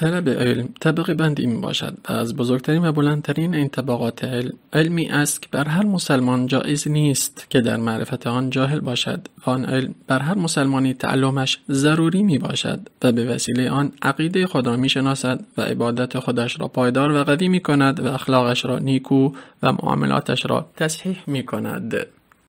طلب علم طبقه بندی می باشد و از بزرگترین و بلندترین این طبقات علم علمی است که بر هر مسلمان جایز نیست که در معرفت آن جاهل باشد و آن علم بر هر مسلمانی تعلمش ضروری می باشد و به وسیله آن عقیده خدا می شناسد و عبادت خودش را پایدار و قوی می کند و اخلاقش را نیکو و معاملاتش را تصحیح می کند